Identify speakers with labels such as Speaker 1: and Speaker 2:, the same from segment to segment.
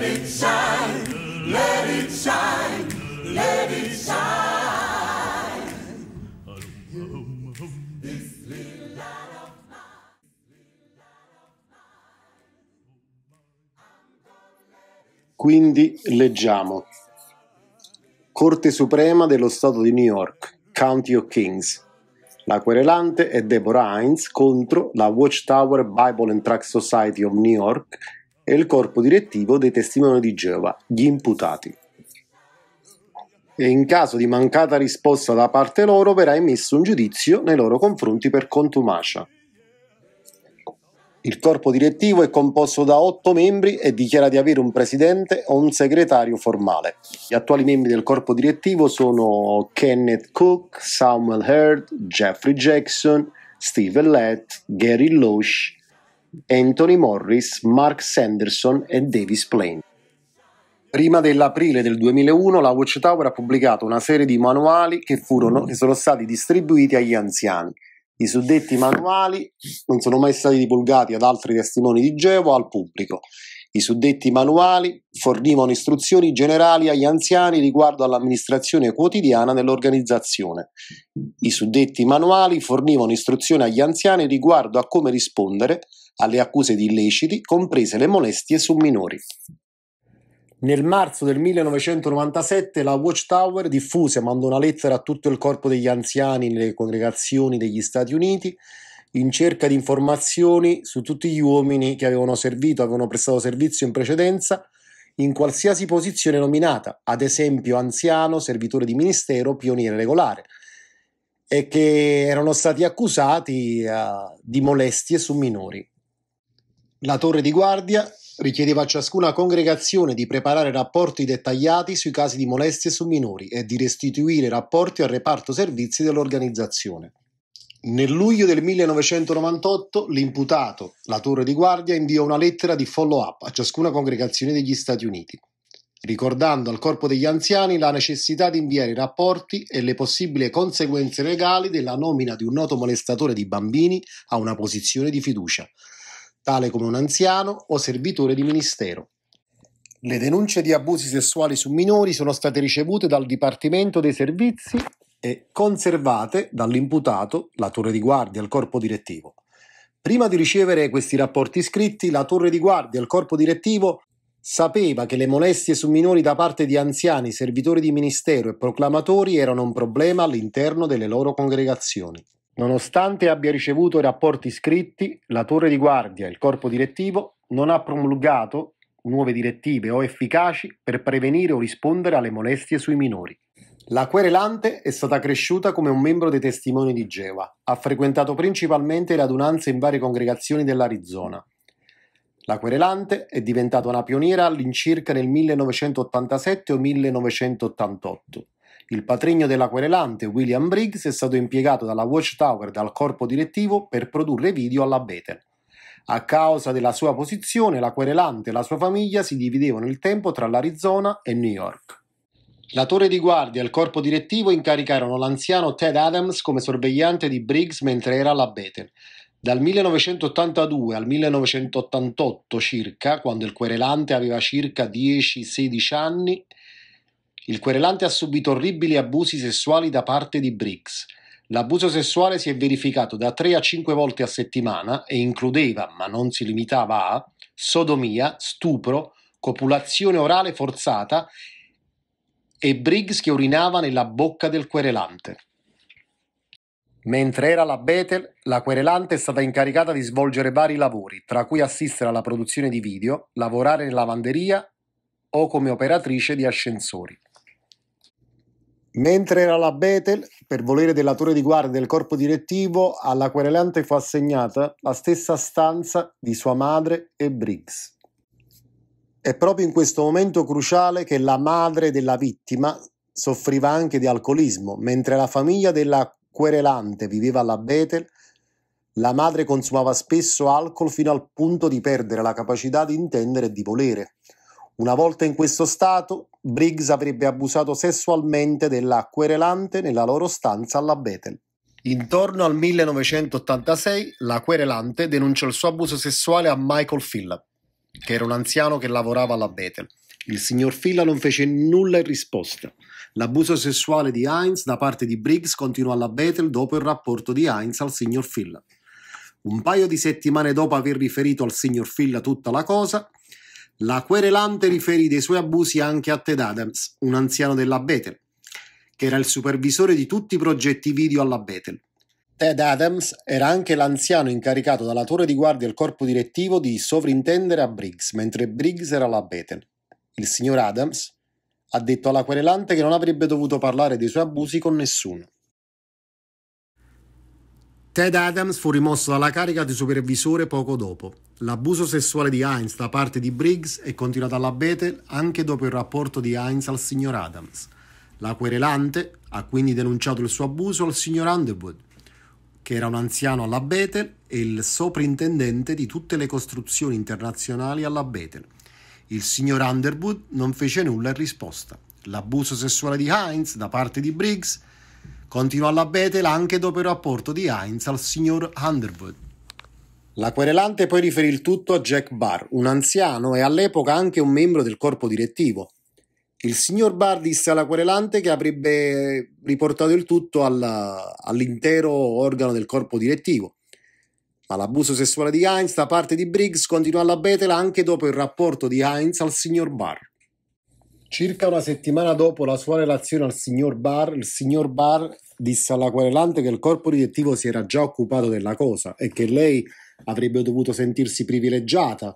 Speaker 1: let it shine, let it shine, let it shine. This little light of mine. Quindi leggiamo. Corte Suprema dello Stato di New York, County of Kings. La querelante è Deborah Hines contro la Watchtower Bible and Tract Society of New York e il corpo direttivo dei testimoni di Geova, gli imputati. E in caso di mancata risposta da parte loro verrà emesso un giudizio nei loro confronti per contumacia. Il corpo direttivo è composto da otto membri e dichiara di avere un presidente o un segretario formale. Gli attuali membri del corpo direttivo sono Kenneth Cook, Samuel Heard, Jeffrey Jackson, Steve Lett, Gary Loesch, Anthony Morris, Mark Sanderson e Davis Plain. Prima dell'aprile del 2001 la Watchtower ha pubblicato una serie di manuali che, furono, che sono stati distribuiti agli anziani. I suddetti manuali non sono mai stati divulgati ad altri testimoni di Geova o al pubblico i suddetti manuali fornivano istruzioni generali agli anziani riguardo all'amministrazione quotidiana dell'organizzazione. I suddetti manuali fornivano istruzioni agli anziani riguardo a come rispondere alle accuse di illeciti, comprese le molestie su minori. Nel marzo del 1997 la Watchtower diffuse e mandò una lettera a tutto il corpo degli anziani nelle congregazioni degli Stati Uniti in cerca di informazioni su tutti gli uomini che avevano servito, avevano prestato servizio in precedenza, in qualsiasi posizione nominata, ad esempio anziano, servitore di ministero, pioniere regolare, e che erano stati accusati uh, di molestie su minori. La torre di guardia richiedeva a ciascuna congregazione di preparare rapporti dettagliati sui casi di molestie su minori e di restituire rapporti al reparto servizi dell'organizzazione. Nel luglio del 1998 l'imputato, la torre di guardia, inviò una lettera di follow-up a ciascuna congregazione degli Stati Uniti, ricordando al corpo degli anziani la necessità di inviare i rapporti e le possibili conseguenze legali della nomina di un noto molestatore di bambini a una posizione di fiducia, tale come un anziano o servitore di ministero. Le denunce di abusi sessuali su minori sono state ricevute dal Dipartimento dei Servizi e conservate dall'imputato la torre di guardia, il corpo direttivo. Prima di ricevere questi rapporti scritti, la torre di guardia, il corpo direttivo, sapeva che le molestie su minori da parte di anziani, servitori di ministero e proclamatori erano un problema all'interno delle loro congregazioni. Nonostante abbia ricevuto i rapporti scritti, la torre di guardia il corpo direttivo non ha promulgato nuove direttive o efficaci per prevenire o rispondere alle molestie sui minori. La querelante è stata cresciuta come un membro dei testimoni di Geova, ha frequentato principalmente le adunanze in varie congregazioni dell'Arizona. La querelante è diventata una pioniera all'incirca nel 1987 o 1988. Il patrigno della querelante, William Briggs, è stato impiegato dalla Watchtower dal corpo direttivo per produrre video alla Bethel. A causa della sua posizione, la querelante e la sua famiglia si dividevano il tempo tra l'Arizona e New York. La torre di guardia e il corpo direttivo incaricarono l'anziano Ted Adams come sorvegliante di Briggs mentre era all'abete. Dal 1982 al 1988 circa, quando il querelante aveva circa 10-16 anni, il querelante ha subito orribili abusi sessuali da parte di Briggs. L'abuso sessuale si è verificato da 3 a 5 volte a settimana e includeva, ma non si limitava a, sodomia, stupro, copulazione orale forzata e Briggs che urinava nella bocca del querelante. Mentre era la Bethel, la querelante è stata incaricata di svolgere vari lavori, tra cui assistere alla produzione di video, lavorare in lavanderia o come operatrice di ascensori. Mentre era la Bethel, per volere della di guardia del corpo direttivo, alla querelante fu assegnata la stessa stanza di sua madre e Briggs. È proprio in questo momento cruciale che la madre della vittima soffriva anche di alcolismo, mentre la famiglia della querelante viveva alla Betel, la madre consumava spesso alcol fino al punto di perdere la capacità di intendere e di volere. Una volta in questo stato, Briggs avrebbe abusato sessualmente della querelante nella loro stanza alla Betel. Intorno al 1986 la querelante denuncia il suo abuso sessuale a Michael Phillips che era un anziano che lavorava alla Bethel. Il signor Filla non fece nulla in risposta. L'abuso sessuale di Heinz da parte di Briggs continuò alla Bethel dopo il rapporto di Heinz al signor Filla. Un paio di settimane dopo aver riferito al signor Filla tutta la cosa, la querelante riferì dei suoi abusi anche a Ted Adams, un anziano della Bethel, che era il supervisore di tutti i progetti video alla Bethel. Ted Adams era anche l'anziano incaricato dalla torre di guardia al corpo direttivo di sovrintendere a Briggs, mentre Briggs era alla Bethel. Il signor Adams ha detto alla querelante che non avrebbe dovuto parlare dei suoi abusi con nessuno. Ted Adams fu rimosso dalla carica di supervisore poco dopo. L'abuso sessuale di Heinz da parte di Briggs è continuato alla Bethel anche dopo il rapporto di Heinz al signor Adams. La querelante ha quindi denunciato il suo abuso al signor Underwood, che era un anziano alla Betel e il soprintendente di tutte le costruzioni internazionali alla Betel. Il signor Underwood non fece nulla in risposta. L'abuso sessuale di Heinz da parte di Briggs continuò alla Betel anche dopo il rapporto di Heinz al signor Underwood. La querelante poi riferì il tutto a Jack Barr, un anziano e all'epoca anche un membro del corpo direttivo, il signor Bar disse alla querelante che avrebbe riportato il tutto alla, all'intero organo del corpo direttivo. Ma l'abuso sessuale di Heinz da parte di Briggs continuò alla betela anche dopo il rapporto di Heinz al signor Barr. Circa una settimana dopo la sua relazione al signor Barr, il signor Barr disse alla querelante che il corpo direttivo si era già occupato della cosa e che lei avrebbe dovuto sentirsi privilegiata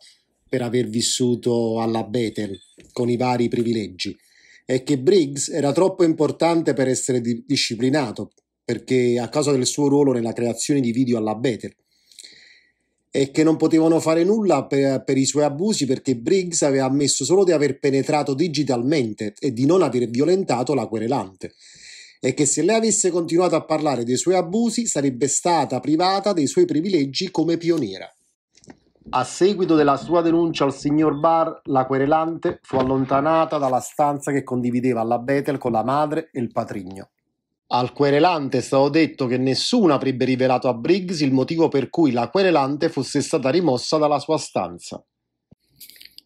Speaker 1: per aver vissuto alla Bethel con i vari privilegi è che Briggs era troppo importante per essere di- disciplinato, perché a causa del suo ruolo nella creazione di video alla Better, e che non potevano fare nulla per, per, i suoi abusi perché Briggs aveva ammesso solo di aver penetrato digitalmente e di non aver violentato la querelante, e che se lei avesse continuato a parlare dei suoi abusi sarebbe stata privata dei suoi privilegi come pioniera. A seguito della sua denuncia al signor Barr, la querelante fu allontanata dalla stanza che condivideva la Bethel con la madre e il patrigno. Al querelante è stato detto che nessuno avrebbe rivelato a Briggs il motivo per cui la querelante fosse stata rimossa dalla sua stanza.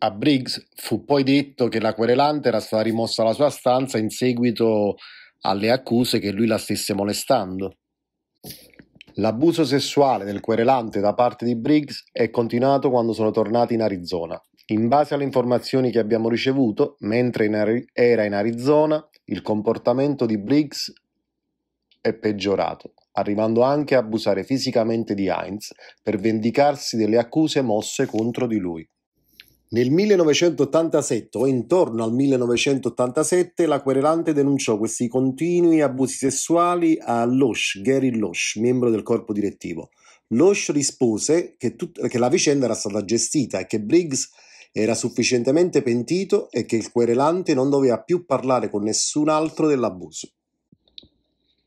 Speaker 1: A Briggs fu poi detto che la querelante era stata rimossa dalla sua stanza in seguito alle accuse che lui la stesse molestando. L'abuso sessuale del querelante da parte di Briggs è continuato quando sono tornati in Arizona. In base alle informazioni che abbiamo ricevuto, mentre in Ari- era in Arizona, il comportamento di Briggs è peggiorato, arrivando anche a abusare fisicamente di Heinz per vendicarsi delle accuse mosse contro di lui. Nel 1987 o intorno al 1987 la querelante denunciò questi continui abusi sessuali a Losh, Gary Losh, membro del corpo direttivo. Losh rispose che, tut- che la vicenda era stata gestita e che Briggs era sufficientemente pentito e che il querelante non doveva più parlare con nessun altro dell'abuso.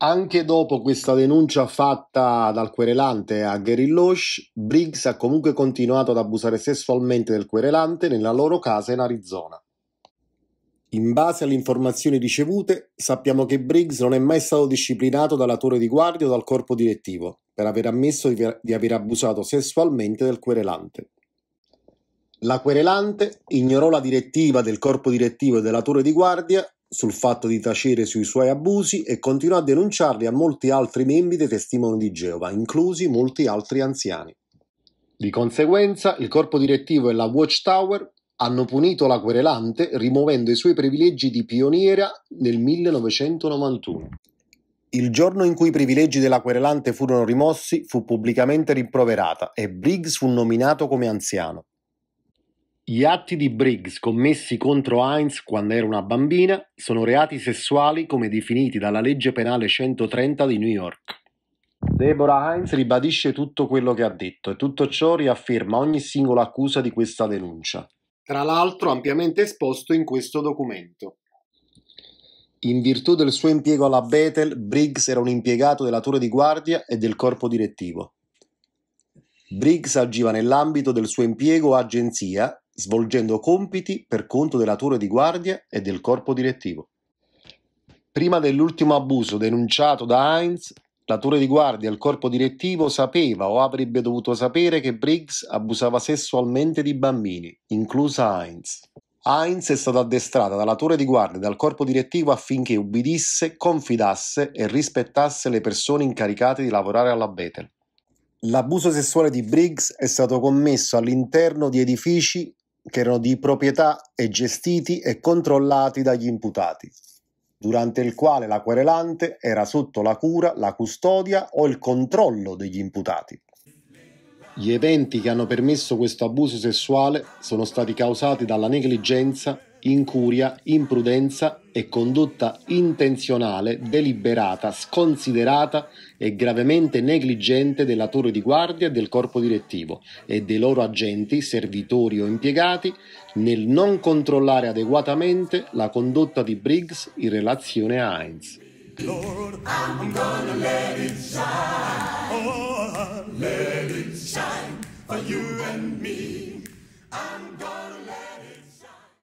Speaker 1: Anche dopo questa denuncia fatta dal querelante a Gary Loesch, Briggs ha comunque continuato ad abusare sessualmente del querelante nella loro casa in Arizona. In base alle informazioni ricevute, sappiamo che Briggs non è mai stato disciplinato dalla torre di guardia o dal corpo direttivo per aver ammesso di aver abusato sessualmente del querelante. La querelante ignorò la direttiva del corpo direttivo e della torre di guardia sul fatto di tacere sui suoi abusi e continuò a denunciarli a molti altri membri dei testimoni di Geova, inclusi molti altri anziani. Di conseguenza, il corpo direttivo e la Watchtower hanno punito la querelante rimuovendo i suoi privilegi di pioniera nel 1991. Il giorno in cui i privilegi della querelante furono rimossi, fu pubblicamente rimproverata e Briggs fu nominato come anziano. Gli atti di Briggs commessi contro Heinz quando era una bambina sono reati sessuali come definiti dalla legge penale 130 di New York. Deborah Heinz ribadisce tutto quello che ha detto e tutto ciò riafferma ogni singola accusa di questa denuncia. Tra l'altro ampiamente esposto in questo documento. In virtù del suo impiego alla Bethel, Briggs era un impiegato della torre di guardia e del corpo direttivo. Briggs agiva nell'ambito del suo impiego o agenzia svolgendo compiti per conto della torre di guardia e del corpo direttivo. Prima dell'ultimo abuso denunciato da Heinz, la torre di guardia e il corpo direttivo sapeva o avrebbe dovuto sapere che Briggs abusava sessualmente di bambini, inclusa Heinz. Heinz è stata addestrata dalla torre di guardia e dal corpo direttivo affinché ubbidisse, confidasse e rispettasse le persone incaricate di lavorare alla Betel. L'abuso sessuale di Briggs è stato commesso all'interno di edifici che erano di proprietà e gestiti e controllati dagli imputati, durante il quale la querelante era sotto la cura, la custodia o il controllo degli imputati. Gli eventi che hanno permesso questo abuso sessuale sono stati causati dalla negligenza incuria, imprudenza e condotta intenzionale, deliberata, sconsiderata e gravemente negligente della torre di guardia e del corpo direttivo e dei loro agenti, servitori o impiegati nel non controllare adeguatamente la condotta di Briggs in relazione a Heinz. Lord, I'm gonna let it shine. Oh, let it shine for you and me.